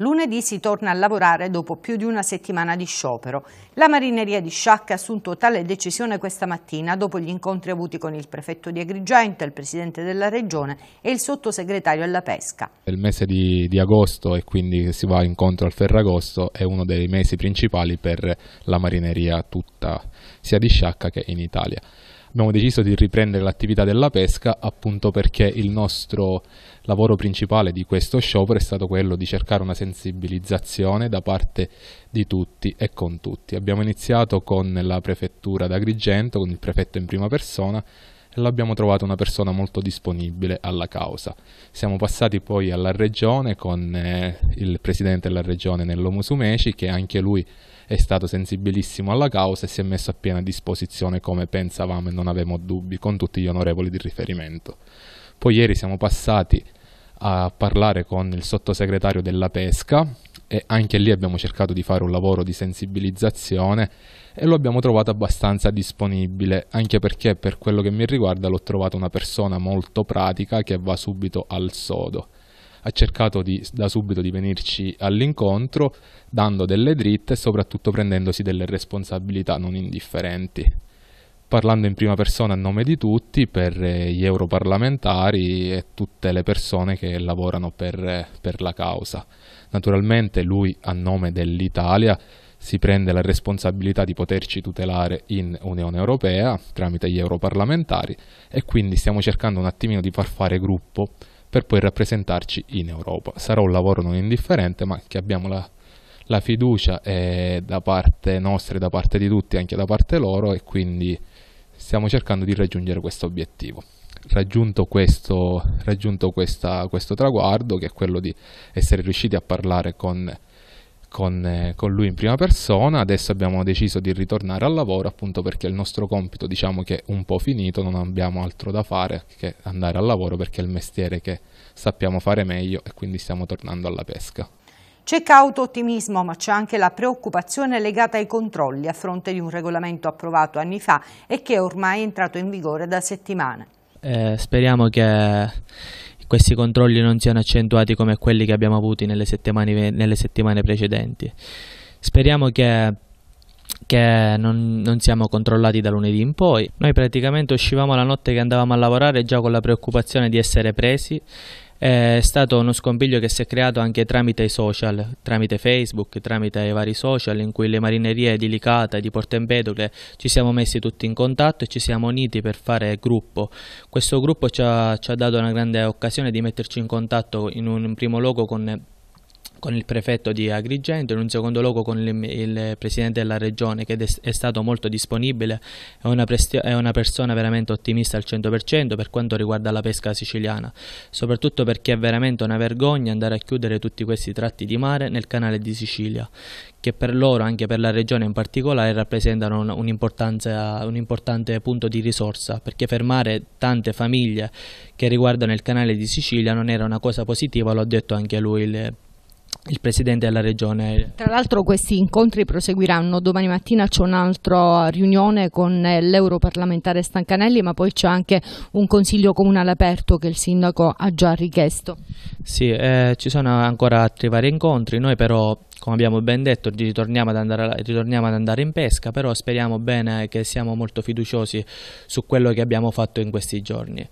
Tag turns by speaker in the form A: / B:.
A: Lunedì si torna a lavorare dopo più di una settimana di sciopero. La marineria di Sciacca ha assunto tale decisione questa mattina dopo gli incontri avuti con il prefetto di Agrigento, il presidente della regione e il sottosegretario alla pesca.
B: Il mese di, di agosto e quindi si va incontro al Ferragosto è uno dei mesi principali per la marineria tutta, sia di Sciacca che in Italia abbiamo deciso di riprendere l'attività della pesca appunto perché il nostro lavoro principale di questo sciopero è stato quello di cercare una sensibilizzazione da parte di tutti e con tutti. Abbiamo iniziato con la prefettura d'Agrigento, con il prefetto in prima persona, e l'abbiamo trovata una persona molto disponibile alla causa. Siamo passati poi alla regione con eh, il presidente della regione Nello Musumeci che anche lui è stato sensibilissimo alla causa e si è messo a piena disposizione come pensavamo e non avevamo dubbi con tutti gli onorevoli di riferimento. Poi ieri siamo passati a parlare con il sottosegretario della pesca e anche lì abbiamo cercato di fare un lavoro di sensibilizzazione e lo abbiamo trovato abbastanza disponibile, anche perché per quello che mi riguarda l'ho trovata una persona molto pratica che va subito al sodo. Ha cercato di, da subito di venirci all'incontro, dando delle dritte e soprattutto prendendosi delle responsabilità non indifferenti parlando in prima persona a nome di tutti, per eh, gli europarlamentari e tutte le persone che lavorano per, eh, per la causa. Naturalmente lui a nome dell'Italia si prende la responsabilità di poterci tutelare in Unione Europea tramite gli europarlamentari e quindi stiamo cercando un attimino di far fare gruppo per poi rappresentarci in Europa. Sarà un lavoro non indifferente ma che abbiamo la, la fiducia è eh, da parte nostra e da parte di tutti, anche da parte loro e quindi stiamo cercando di raggiungere questo obiettivo. Raggiunto, questo, raggiunto questa, questo traguardo, che è quello di essere riusciti a parlare con, con, eh, con, lui in prima persona, adesso abbiamo deciso di ritornare al lavoro appunto perché il nostro compito diciamo che è un po' finito, non abbiamo altro da fare che andare al lavoro perché è il mestiere che sappiamo fare meglio e quindi stiamo tornando alla pesca.
A: C'è cauto ottimismo, ma c'è anche la preoccupazione legata ai controlli a fronte di un regolamento approvato anni fa e che è ormai è entrato in vigore da settimane.
C: Eh, speriamo che questi controlli non siano accentuati come quelli che abbiamo avuto nelle settimane, nelle settimane precedenti. Speriamo che che non, non, siamo controllati da lunedì in poi. Noi praticamente uscivamo la notte che andavamo a lavorare già con la preoccupazione di essere presi è stato uno scompiglio che si è creato anche tramite i social, tramite Facebook, tramite i vari social in cui le marinerie di Licata e di Porto Empedocle ci siamo messi tutti in contatto e ci siamo uniti per fare gruppo. Questo gruppo ci ha, ci ha dato una grande occasione di metterci in contatto in un in primo luogo con con il prefetto di Agrigento, in un secondo luogo con il, il presidente della regione che è stato molto disponibile, è una, è una, persona veramente ottimista al 100% per quanto riguarda la pesca siciliana, soprattutto perché è veramente una vergogna andare a chiudere tutti questi tratti di mare nel canale di Sicilia, che per loro, anche per la regione in particolare, rappresentano un, un importante punto di risorsa, perché fermare tante famiglie che riguardano il canale di Sicilia non era una cosa positiva, l'ho detto anche lui. Le, il presidente della regione.
A: Tra l'altro questi incontri proseguiranno, domani mattina c'è un'altra riunione con eh, l'europarlamentare Stancanelli ma poi c'è anche un consiglio comunale aperto che il sindaco ha già richiesto.
C: Sì, eh, ci sono ancora altri vari incontri, noi però come abbiamo ben detto ritorniamo ad, andare, ritorniamo ad andare in pesca però speriamo bene che siamo molto fiduciosi su quello che abbiamo fatto in questi giorni.